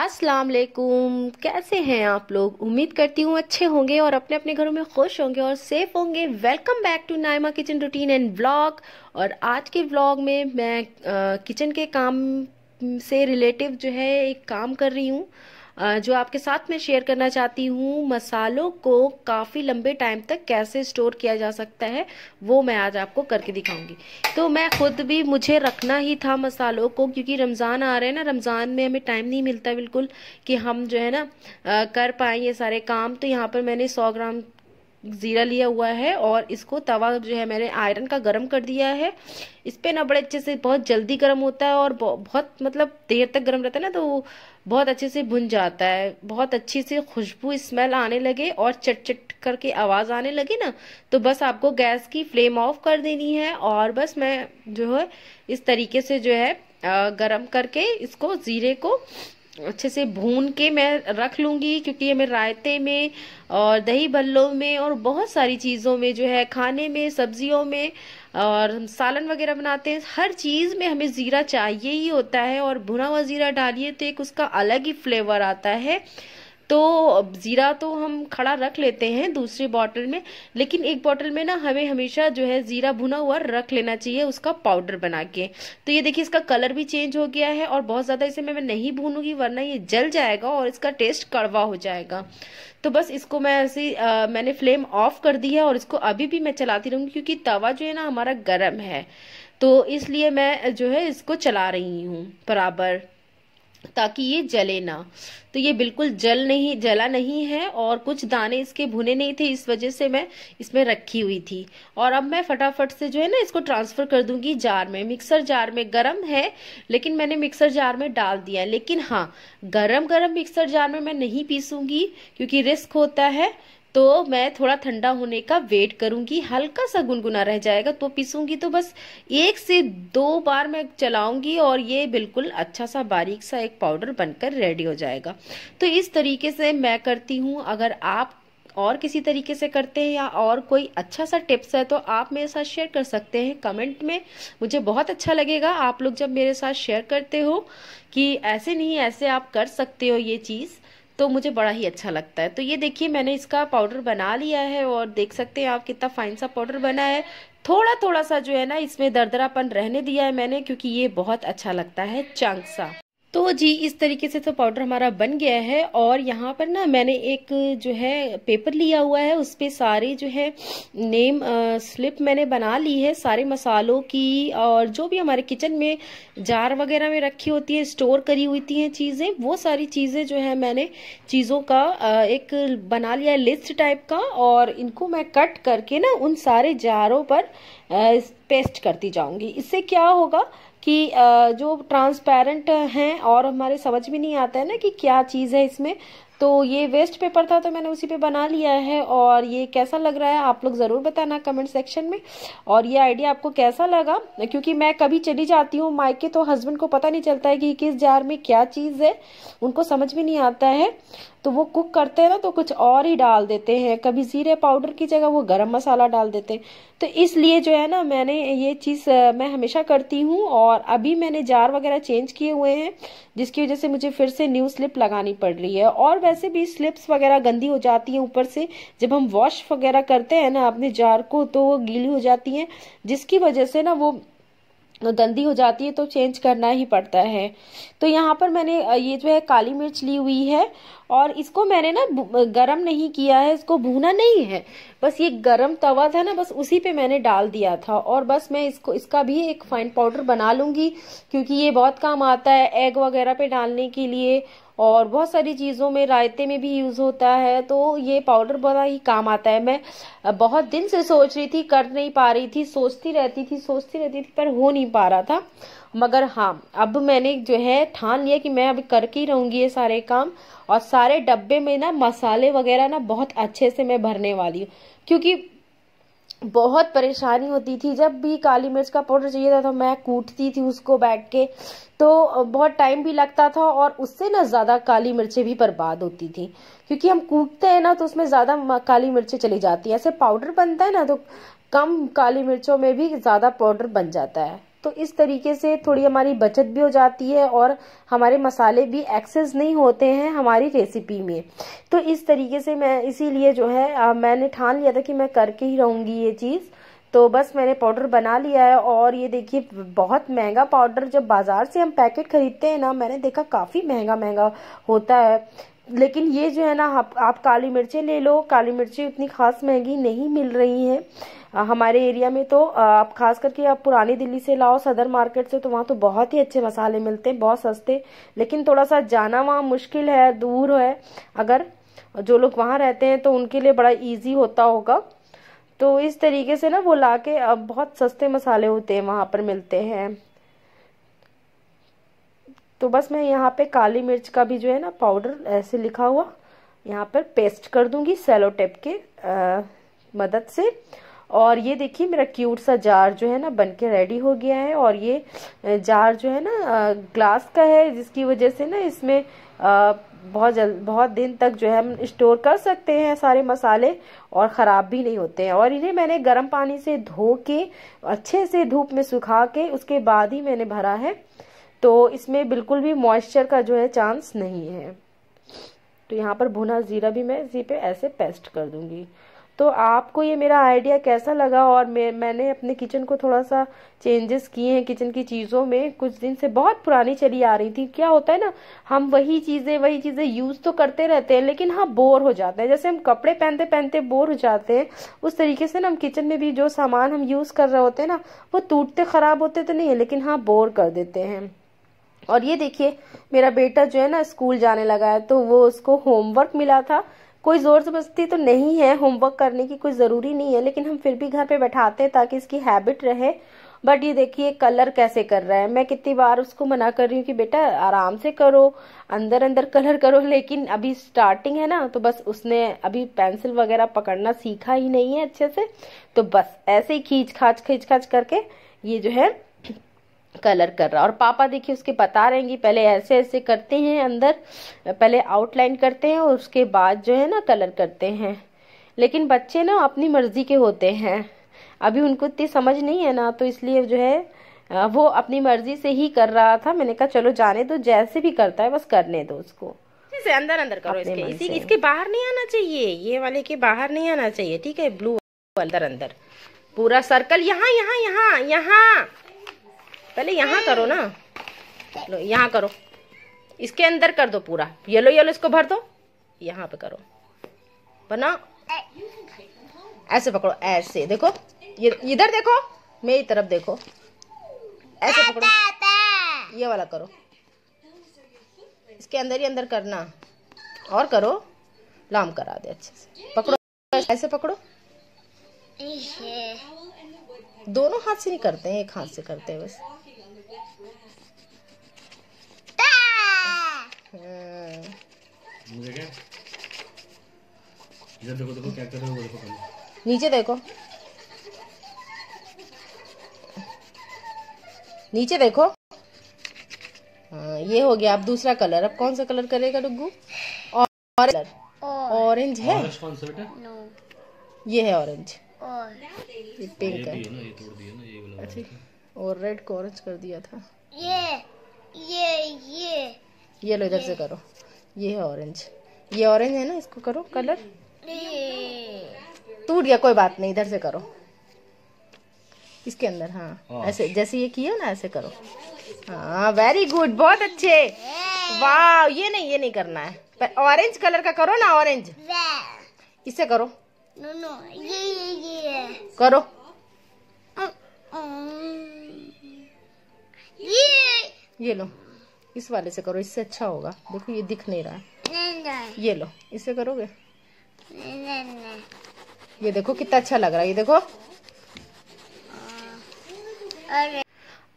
अस्सलाम वालेकुम कैसे हैं आप लोग उम्मीद करती हूँ अच्छे होंगे और अपने अपने घरों में खुश होंगे और सेफ होंगे welcome back to Naima kitchen routine and vlog और आज के व्लॉग में मैं किचन के काम से रिलेटिव जो है एक काम कर रही हूँ जो आपके साथ मैं शेयर करना चाहती हूँ मसालों को काफ़ी लंबे टाइम तक कैसे स्टोर किया जा सकता है वो मैं आज आपको करके दिखाऊंगी तो मैं खुद भी मुझे रखना ही था मसालों को क्योंकि रमज़ान आ रहे हैं ना रमज़ान में हमें टाइम नहीं मिलता बिल्कुल कि हम जो है ना कर पाएँ ये सारे काम तो यहाँ पर मैंने सौ ग्राम ज़ीरा लिया हुआ है और इसको तवा जो है मैंने आयरन का गर्म कर दिया है इस पर ना बड़े अच्छे से बहुत जल्दी गर्म होता है और बहुत मतलब देर तक गर्म रहता है ना तो बहुत अच्छे से भुन जाता है बहुत अच्छी से खुशबू स्मेल आने लगे और चट चट करके आवाज़ आने लगे ना तो बस आपको गैस की फ्लेम ऑफ कर देनी है और बस मैं जो है इस तरीके से जो है गर्म करके इसको ज़ीरे को अच्छे से भून के मैं रख लूँगी क्योंकि ये मैं रायते में और दही भल्लों में और बहुत सारी चीज़ों में जो है खाने में सब्जियों में और हम सालन वगैरह बनाते हैं हर चीज़ में हमें ज़ीरा चाहिए ही होता है और भुना हुआ ज़ीरा डालिए तो एक उसका अलग ही फ्लेवर आता है तो ज़ीरा तो हम खड़ा रख लेते हैं दूसरी बॉटल में लेकिन एक बॉटल में ना हमें हमेशा जो है ज़ीरा भुना हुआ रख लेना चाहिए उसका पाउडर बना के तो ये देखिए इसका कलर भी चेंज हो गया है और बहुत ज़्यादा इसे मैं नहीं भूनूंगी वरना ये जल जाएगा और इसका टेस्ट कड़वा हो जाएगा तो बस इसको मैं ऐसे मैंने फ्लेम ऑफ कर दी है और इसको अभी भी मैं चलाती रहूँगी क्योंकि तवा जो है ना हमारा गर्म है तो इसलिए मैं जो है इसको चला रही हूँ बराबर ताकि ये जले ना तो ये बिल्कुल जल नहीं जला नहीं है और कुछ दाने इसके भुने नहीं थे इस वजह से मैं इसमें रखी हुई थी और अब मैं फटाफट से जो है ना इसको ट्रांसफ़र कर दूंगी जार में मिक्सर जार में गरम है लेकिन मैंने मिक्सर जार में डाल दिया लेकिन हाँ गरम गरम मिक्सर जार में मैं नहीं पीसूंगी क्योंकि रिस्क होता है तो मैं थोड़ा ठंडा होने का वेट करूंगी हल्का सा गुनगुना रह जाएगा तो पीसूंगी तो बस एक से दो बार मैं चलाऊंगी और ये बिल्कुल अच्छा सा बारीक सा एक पाउडर बनकर रेडी हो जाएगा तो इस तरीके से मैं करती हूँ अगर आप और किसी तरीके से करते हैं या और कोई अच्छा सा टिप्स है तो आप मेरे साथ शेयर कर सकते हैं कमेंट में मुझे बहुत अच्छा लगेगा आप लोग जब मेरे साथ शेयर करते हो कि ऐसे नहीं ऐसे आप कर सकते हो ये चीज़ तो मुझे बड़ा ही अच्छा लगता है तो ये देखिए मैंने इसका पाउडर बना लिया है और देख सकते हैं आप कितना फाइन सा पाउडर बना है थोड़ा थोड़ा सा जो है ना इसमें दरदरापन रहने दिया है मैंने क्योंकि ये बहुत अच्छा लगता है चंक सा तो जी इस तरीके से तो पाउडर हमारा बन गया है और यहाँ पर ना मैंने एक जो है पेपर लिया हुआ है उस पर सारे जो है नेम आ, स्लिप मैंने बना ली है सारे मसालों की और जो भी हमारे किचन में जार वगैरह में रखी होती है स्टोर करी हुई थी हैं चीज़ें वो सारी चीज़ें जो है मैंने चीज़ों का आ, एक बना लिया है लिस्ट टाइप का और इनको मैं कट करके ना उन सारे जारों पर पेस्ट करती जाऊंगी इससे क्या होगा कि जो ट्रांसपेरेंट हैं और हमारे समझ में नहीं आता है ना कि क्या चीज़ है इसमें तो ये वेस्ट पेपर था तो मैंने उसी पे बना लिया है और ये कैसा लग रहा है आप लोग ज़रूर बताना कमेंट सेक्शन में और ये आइडिया आपको कैसा लगा क्योंकि मैं कभी चली जाती हूँ मायके तो हस्बैंड को पता नहीं चलता है कि किस जार में क्या चीज़ है उनको समझ में नहीं आता है तो वो कुक करते हैं ना तो कुछ और ही डाल देते हैं कभी ज़ीरे पाउडर की जगह वो गरम मसाला डाल देते हैं तो इसलिए जो है ना मैंने ये चीज़ मैं हमेशा करती हूँ और अभी मैंने जार वगैरह चेंज किए हुए हैं जिसकी वजह से मुझे फिर से न्यू स्लिप लगानी पड़ रही है और वैसे भी स्लिप्स वगैरह गंदी हो जाती हैं ऊपर से जब हम वॉश वगैरह करते हैं ना अपने जार को तो वो गीली हो जाती हैं जिसकी वजह से ना वो गंदी हो जाती है तो चेंज करना ही पड़ता है तो यहाँ पर मैंने ये जो है काली मिर्च ली हुई है और इसको मैंने ना गरम नहीं किया है इसको भूना नहीं है बस ये गरम तवा था ना बस उसी पे मैंने डाल दिया था और बस मैं इसको इसका भी एक फाइन पाउडर बना लूँगी क्योंकि ये बहुत काम आता है एग वगैरह पे डालने के लिए और बहुत सारी चीज़ों में रायते में भी यूज़ होता है तो ये पाउडर बड़ा ही काम आता है मैं बहुत दिन से सोच रही थी कर नहीं पा रही थी सोचती रहती थी सोचती रहती थी पर हो नहीं पा रहा था मगर हाँ अब मैंने जो है ठान लिया कि मैं अभी करके ही रहूँगी ये सारे काम और सारे डब्बे में ना मसाले वगैरह ना बहुत अच्छे से मैं भरने वाली हूँ क्योंकि बहुत परेशानी होती थी जब भी काली मिर्च का पाउडर चाहिए था तो मैं कूटती थी उसको बैठ के तो बहुत टाइम भी लगता था और उससे ना ज़्यादा काली मिर्चें भी बर्बाद होती थी क्योंकि हम कूटते हैं ना तो उसमें ज़्यादा काली मिर्चें चली जाती हैं ऐसे पाउडर बनता है ना तो कम काली मिर्चों में भी ज़्यादा पाउडर बन जाता है तो इस तरीके से थोड़ी हमारी बचत भी हो जाती है और हमारे मसाले भी एक्सेस नहीं होते हैं हमारी रेसिपी में तो इस तरीके से मैं इसीलिए जो है आ, मैंने ठान लिया था कि मैं करके ही रहूँगी ये चीज़ तो बस मैंने पाउडर बना लिया है और ये देखिए बहुत महंगा पाउडर जब बाज़ार से हम पैकेट खरीदते हैं ना मैंने देखा काफ़ी महंगा महंगा होता है लेकिन ये जो है ना आप, आप काली मिर्चें ले लो काली मिर्ची उतनी खास महंगी नहीं मिल रही हैं हमारे एरिया में तो आप खास करके आप पुरानी दिल्ली से लाओ सदर मार्केट से तो वहाँ तो बहुत ही अच्छे मसाले मिलते हैं बहुत सस्ते लेकिन थोड़ा सा जाना वहाँ मुश्किल है दूर है अगर जो लोग वहाँ रहते हैं तो उनके लिए बड़ा ईजी होता होगा तो इस तरीके से ना वो ला के अब बहुत सस्ते मसाले होते हैं वहाँ पर मिलते हैं तो बस मैं यहाँ पे काली मिर्च का भी जो है ना पाउडर ऐसे लिखा हुआ यहाँ पर पेस्ट कर दूंगी सेलो टेप के आ, मदद से और ये देखिए मेरा क्यूट सा जार जो है ना बन के रेडी हो गया है और ये जार जो है ना ग्लास का है जिसकी वजह से ना इसमें आ, बहुत जल बहुत दिन तक जो है हम स्टोर कर सकते हैं सारे मसाले और ख़राब भी नहीं होते हैं और इन्हें मैंने गर्म पानी से धो के अच्छे से धूप में सुखा के उसके बाद ही मैंने भरा है तो इसमें बिल्कुल भी मॉइस्चर का जो है चांस नहीं है तो यहाँ पर भुना ज़ीरा भी मैं इसी पे ऐसे पेस्ट कर दूंगी तो आपको ये मेरा आइडिया कैसा लगा और मैं मैंने अपने किचन को थोड़ा सा चेंजेस किए हैं किचन की चीज़ों में कुछ दिन से बहुत पुरानी चली आ रही थी क्या होता है ना हम वही चीज़ें वही चीज़ें यूज़ तो करते रहते हैं लेकिन हाँ बोर हो जाते हैं जैसे हम कपड़े पहनते पहनते बोर हो जाते हैं उस तरीके से ना हम किचन में भी जो सामान हम यूज़ कर रहे होते हैं ना वो टूटते खराब होते तो नहीं है लेकिन हाँ बोर कर देते हैं और ये देखिए मेरा बेटा जो है ना स्कूल जाने लगा है तो वो उसको होमवर्क मिला था कोई ज़ोर ज़बरदस्ती तो नहीं है होमवर्क करने की कोई ज़रूरी नहीं है लेकिन हम फिर भी घर पे बैठाते हैं ताकि इसकी हैबिट रहे बट ये देखिए कलर कैसे कर रहा है मैं कितनी बार उसको मना कर रही हूँ कि बेटा आराम से करो अंदर अंदर कलर करो लेकिन अभी स्टार्टिंग है ना तो बस उसने अभी पेंसिल वगैरह पकड़ना सीखा ही नहीं है अच्छे से तो बस ऐसे ही खींच खाच खींच खाच करके ये जो है कलर कर रहा और पापा देखिए उसके बता रहे हैं कि पहले ऐसे ऐसे करते हैं अंदर पहले आउटलाइन करते हैं और उसके बाद जो है ना कलर करते हैं लेकिन बच्चे ना अपनी मर्ज़ी के होते हैं अभी उनको इतनी समझ नहीं है ना तो इसलिए जो है वो अपनी मर्ज़ी से ही कर रहा था मैंने कहा चलो जाने दो जैसे भी करता है बस करने दो उसको से अंदर अंदर करो इसके इसी इसके बाहर नहीं आना चाहिए ये वाले के बाहर नहीं आना चाहिए ठीक है ब्लू अंदर अंदर पूरा सर्कल यहाँ यहाँ यहाँ यहाँ पहले यहाँ करो ना लो यहाँ करो इसके अंदर कर दो पूरा येलो येलो इसको भर दो यहाँ पे करो बनाओ ऐसे पकड़ो ऐसे देखो ये इधर देखो मेरी तरफ देखो ऐसे पकड़ो ये वाला करो इसके अंदर ही अंदर करना और करो लाम करा दे अच्छे से पकड़ो ऐसे पकड़ो दोनों हाथ से नहीं करते हैं एक हाथ से करते हैं बस मुझे क्या इधर देखो देखो क्या कर रहे हो देखो नीचे देखो नीचे देखो हाँ ये हो गया अब दूसरा कलर अब कौन सा कलर करेगा डुगू और ऑरेंज है कौन सा बेटा ये है ऑरेंज ये पिंक है अच्छा और रेड को ऑरेंज कर दिया था ये ये ये ये लो इधर से करो ये है ऑरेंज ये ऑरेंज है ना इसको करो कलर टूट गया कोई बात नहीं इधर से करो इसके अंदर हाँ, हाँ। ऐसे जैसे ये किया ना ऐसे करो हाँ वेरी गुड बहुत अच्छे वाह ये नहीं ये नहीं करना है पर ऑरेंज कलर का करो ना ऑरेंज इसे करो नो नो ये ये ये करो uh, um. ये ये लो इस वाले से करो इससे अच्छा होगा देखो ये दिख नहीं रहा है ये लो इससे करोगे ये देखो कितना अच्छा लग रहा है ये देखो अरे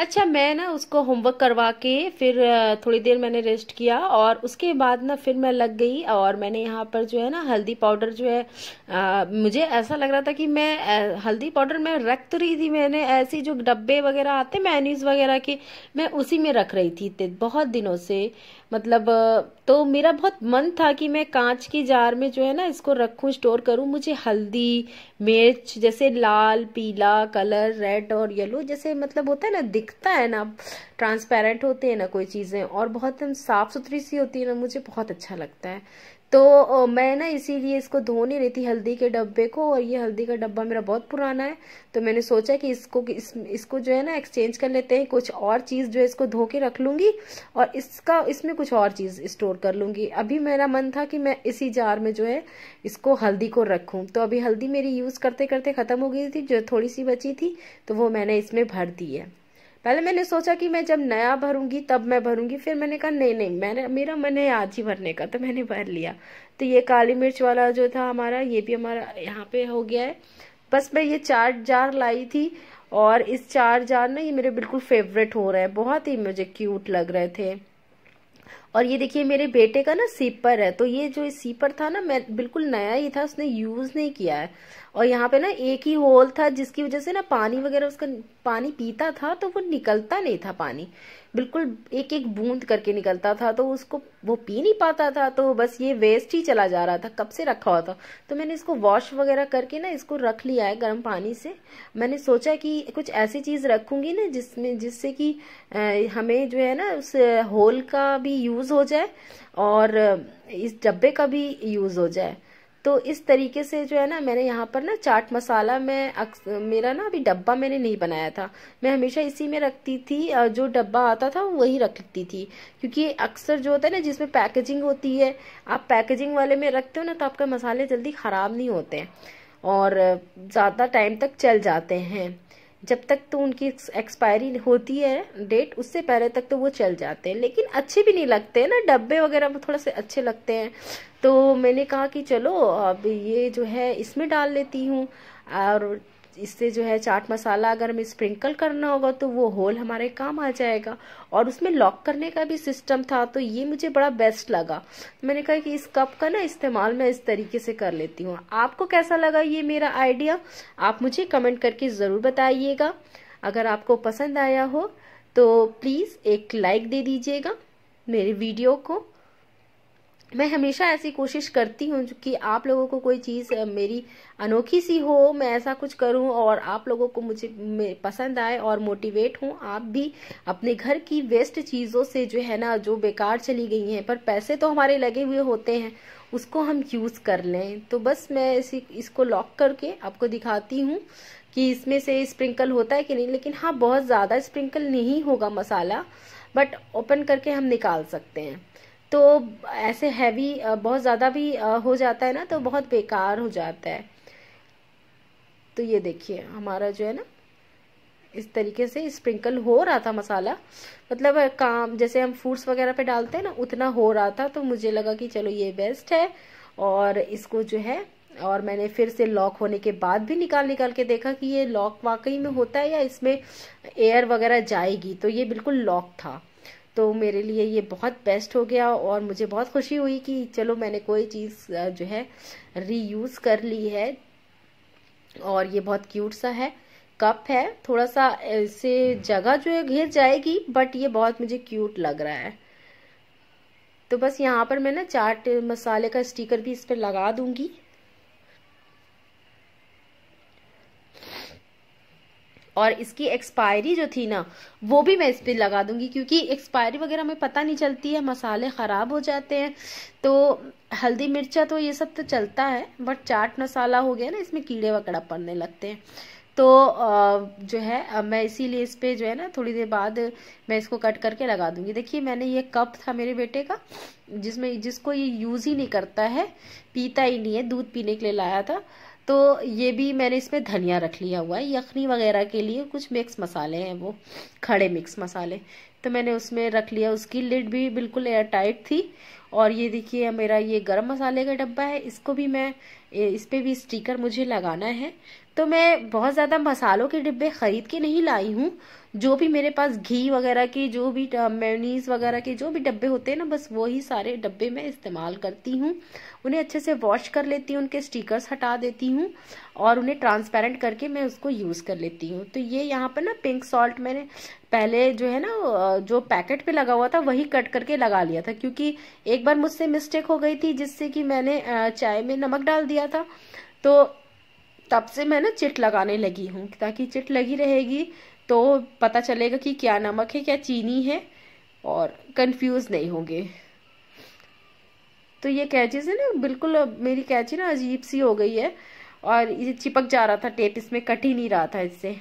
अच्छा मैं ना उसको होमवर्क करवा के फिर थोड़ी देर मैंने रेस्ट किया और उसके बाद ना फिर मैं लग गई और मैंने यहाँ पर जो है ना हल्दी पाउडर जो है आ, मुझे ऐसा लग रहा था कि मैं हल्दी पाउडर मैं रख तो रही थी मैंने ऐसी जो डब्बे वगैरह आते मैन्यूज वगैरह के मैं उसी में रख रही थी बहुत दिनों से मतलब तो मेरा बहुत मन था कि मैं कांच की जार में जो है ना इसको रखूं स्टोर करूं मुझे हल्दी मिर्च जैसे लाल पीला कलर रेड और येलो जैसे मतलब होता है ना दिखता है ना ट्रांसपेरेंट होते हैं ना कोई चीज़ें और बहुत एकदम साफ़ सुथरी सी होती है ना मुझे बहुत अच्छा लगता है तो मैं ना इसीलिए इसको धो नहीं रही थी हल्दी के डब्बे को और ये हल्दी का डब्बा मेरा बहुत पुराना है तो मैंने सोचा कि इसको इस, इसको जो है ना एक्सचेंज कर लेते हैं कुछ और चीज़ जो है इसको धो के रख लूँगी और इसका इसमें कुछ और चीज़ स्टोर कर लूँगी अभी मेरा मन था कि मैं इसी जार में जो है इसको हल्दी को रखूँ तो अभी हल्दी मेरी यूज़ करते करते ख़त्म हो गई थी जो थोड़ी सी बची थी तो वो मैंने इसमें भर दी है पहले मैंने सोचा कि मैं जब नया भरूंगी तब मैं भरूंगी फिर मैंने कहा नहीं नहीं मैंने मेरा मन है आज ही भरने का तो मैंने भर लिया तो ये काली मिर्च वाला जो था हमारा ये भी हमारा यहाँ पे हो गया है बस मैं ये चार जार लाई थी और इस चार जार ना ये मेरे बिल्कुल फेवरेट हो रहे हैं बहुत ही मुझे क्यूट लग रहे थे और ये देखिए मेरे बेटे का ना सीपर है तो ये जो सीपर था ना मैं बिल्कुल नया ही था उसने यूज़ नहीं किया है और यहाँ पे ना एक ही होल था जिसकी वजह से ना पानी वगैरह उसका पानी पीता था तो वो निकलता नहीं था पानी बिल्कुल एक एक बूंद करके निकलता था तो उसको वो पी नहीं पाता था तो बस ये वेस्ट ही चला जा रहा था कब से रखा हुआ था तो मैंने इसको वॉश वगैरह करके ना इसको रख लिया है गर्म पानी से मैंने सोचा कि कुछ ऐसी चीज़ रखूंगी ना जिसमें जिससे कि हमें जो है ना उस होल का भी यूज़ यूज़ हो जाए और इस डब्बे का भी यूज़ हो जाए तो इस तरीके से जो है ना मैंने यहाँ पर ना चाट मसाला मैं मेरा ना अभी डब्बा मैंने नहीं बनाया था मैं हमेशा इसी में रखती थी जो डब्बा आता था वही रखती थी क्योंकि अक्सर जो होता है ना जिसमें पैकेजिंग होती है आप पैकेजिंग वाले में रखते हो ना तो आपका मसाले जल्दी ख़राब नहीं होते और ज़्यादा टाइम तक चल जाते हैं जब तक तो उनकी एक्सपायरी होती है डेट उससे पहले तक तो वो चल जाते हैं लेकिन अच्छे भी नहीं लगते हैं ना डब्बे वगैरह थोड़ा से अच्छे लगते हैं तो मैंने कहा कि चलो अब ये जो है इसमें डाल लेती हूँ और इससे जो है चाट मसाला अगर हमें स्प्रिंकल करना होगा तो वो होल हमारे काम आ जाएगा और उसमें लॉक करने का भी सिस्टम था तो ये मुझे बड़ा बेस्ट लगा तो मैंने कहा कि इस कप का ना इस्तेमाल मैं इस तरीके से कर लेती हूँ आपको कैसा लगा ये मेरा आइडिया आप मुझे कमेंट करके ज़रूर बताइएगा अगर आपको पसंद आया हो तो प्लीज़ एक लाइक दे दीजिएगा मेरे वीडियो को मैं हमेशा ऐसी कोशिश करती हूँ कि आप लोगों को कोई चीज़ मेरी अनोखी सी हो मैं ऐसा कुछ करूँ और आप लोगों को मुझे पसंद आए और मोटिवेट हूँ आप भी अपने घर की वेस्ट चीज़ों से जो है ना जो बेकार चली गई हैं पर पैसे तो हमारे लगे हुए होते हैं उसको हम यूज़ कर लें तो बस मैं इसी इसको लॉक करके आपको दिखाती हूँ कि इसमें से स्प्रिंकल होता है कि नहीं लेकिन हाँ बहुत ज़्यादा स्प्रिंकल नहीं होगा मसाला बट ओपन करके हम निकाल सकते हैं तो ऐसे हैवी बहुत ज़्यादा भी हो जाता है ना तो बहुत बेकार हो जाता है तो ये देखिए हमारा जो है ना इस तरीके से स्प्रिंकल हो रहा था मसाला मतलब काम जैसे हम फ्रूट्स वगैरह पे डालते हैं ना उतना हो रहा था तो मुझे लगा कि चलो ये बेस्ट है और इसको जो है और मैंने फिर से लॉक होने के बाद भी निकाल निकाल के देखा कि ये लॉक वाकई में होता है या इसमें एयर वगैरह जाएगी तो ये बिल्कुल लॉक था तो मेरे लिए ये बहुत बेस्ट हो गया और मुझे बहुत खुशी हुई कि चलो मैंने कोई चीज़ जो है रीयूज़ कर ली है और ये बहुत क्यूट सा है कप है थोड़ा सा इससे जगह जो है घेर जाएगी बट ये बहुत मुझे क्यूट लग रहा है तो बस यहाँ पर मैं ना चाट मसाले का स्टिकर भी इस पर लगा दूंगी और इसकी एक्सपायरी जो थी ना वो भी मैं इस पर लगा दूंगी क्योंकि एक्सपायरी वगैरह में पता नहीं चलती है मसाले ख़राब हो जाते हैं तो हल्दी मिर्चा तो ये सब तो चलता है बट चाट मसाला हो गया ना इसमें कीड़े वकड़ा पड़ने लगते हैं तो जो है मैं इसीलिए इस पर जो है ना थोड़ी देर बाद मैं इसको कट करके लगा दूंगी देखिए मैंने ये कप था मेरे बेटे का जिसमें जिसको ये यूज़ ही नहीं करता है पीता ही नहीं है दूध पीने के लिए लाया था तो ये भी मैंने इसमें धनिया रख लिया हुआ है यखनी वगैरह के लिए कुछ मिक्स मसाले हैं वो खड़े मिक्स मसाले तो मैंने उसमें रख लिया उसकी लिड भी बिल्कुल एयर टाइट थी और ये देखिए मेरा ये गरम मसाले का डब्बा है इसको भी मैं इस पर भी स्टिकर मुझे लगाना है तो मैं बहुत ज़्यादा मसालों के डिब्बे ख़रीद के नहीं लाई हूँ जो भी मेरे पास घी वगैरह के जो भी मेयोनीज वगैरह के जो भी डब्बे होते हैं ना बस वही सारे डब्बे मैं इस्तेमाल करती हूँ उन्हें अच्छे से वॉश कर लेती हूँ उनके स्टिकर्स हटा देती हूँ और उन्हें ट्रांसपेरेंट करके मैं उसको यूज़ कर लेती हूँ तो ये यहाँ पर ना पिंक सॉल्ट मैंने पहले जो है ना जो पैकेट पे लगा हुआ था वही कट करके लगा लिया था क्योंकि एक बार मुझसे मिस्टेक हो गई थी जिससे कि मैंने चाय में नमक डाल दिया था तो तब से मैं ना चिट लगाने लगी हूँ ताकि चिट लगी रहेगी तो पता चलेगा कि क्या नमक है क्या चीनी है और कंफ्यूज नहीं होंगे तो ये कैची से ना बिल्कुल मेरी कैची ना अजीब सी हो गई है और ये चिपक जा रहा था टेप इसमें कट ही नहीं रहा था इससे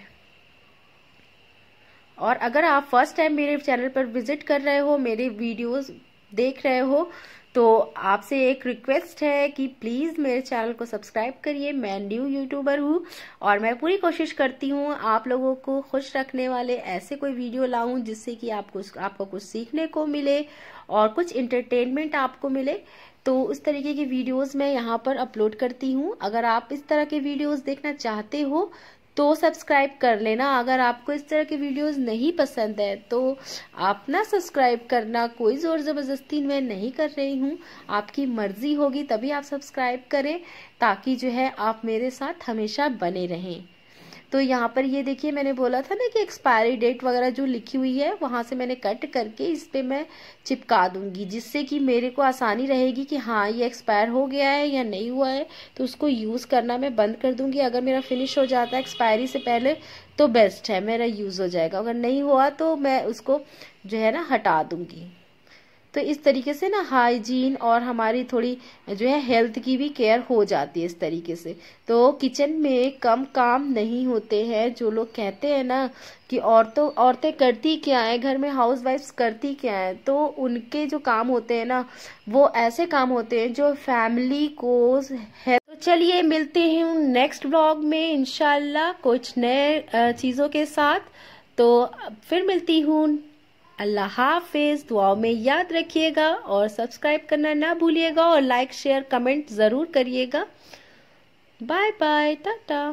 और अगर आप फर्स्ट टाइम मेरे चैनल पर विजिट कर रहे हो मेरे वीडियोस देख रहे हो तो आपसे एक रिक्वेस्ट है कि प्लीज़ मेरे चैनल को सब्सक्राइब करिए मैं न्यू यूट्यूबर हूँ और मैं पूरी कोशिश करती हूँ आप लोगों को खुश रखने वाले ऐसे कोई वीडियो लाऊं जिससे कि आपको आपको कुछ सीखने को मिले और कुछ इंटरटेनमेंट आपको मिले तो उस तरीके की वीडियोस मैं यहाँ पर अपलोड करती हूँ अगर आप इस तरह के वीडियोस देखना चाहते हो तो सब्सक्राइब कर लेना अगर आपको इस तरह की वीडियोस नहीं पसंद है तो आप ना सब्सक्राइब करना कोई ज़ोर ज़बरदस्ती मैं नहीं कर रही हूँ आपकी मर्ज़ी होगी तभी आप सब्सक्राइब करें ताकि जो है आप मेरे साथ हमेशा बने रहें तो यहाँ पर ये देखिए मैंने बोला था ना कि एक्सपायरी डेट वगैरह जो लिखी हुई है वहाँ से मैंने कट करके इस पर मैं चिपका दूंगी जिससे कि मेरे को आसानी रहेगी कि हाँ ये एक्सपायर हो गया है या नहीं हुआ है तो उसको यूज़ करना मैं बंद कर दूंगी अगर मेरा फिनिश हो जाता है एक्सपायरी से पहले तो बेस्ट है मेरा यूज़ हो जाएगा अगर नहीं हुआ तो मैं उसको जो है ना हटा दूंगी तो इस तरीके से ना हाइजीन और हमारी थोड़ी जो है हेल्थ की भी केयर हो जाती है इस तरीके से तो किचन में कम काम नहीं होते हैं जो लोग कहते हैं ना कि औरतों औरतें करती क्या है घर में हाउस वाइफ करती क्या है तो उनके जो काम होते हैं ना वो ऐसे काम होते हैं जो फैमिली को है तो चलिए मिलते हैं नेक्स्ट ब्लॉग में इनशाला कुछ नए चीज़ों के साथ तो फिर मिलती हूँ अल्लाह हाफिज दुआओं में याद रखिएगा और सब्सक्राइब करना ना भूलिएगा और लाइक शेयर कमेंट ज़रूर करिएगा बाय बाय टाटा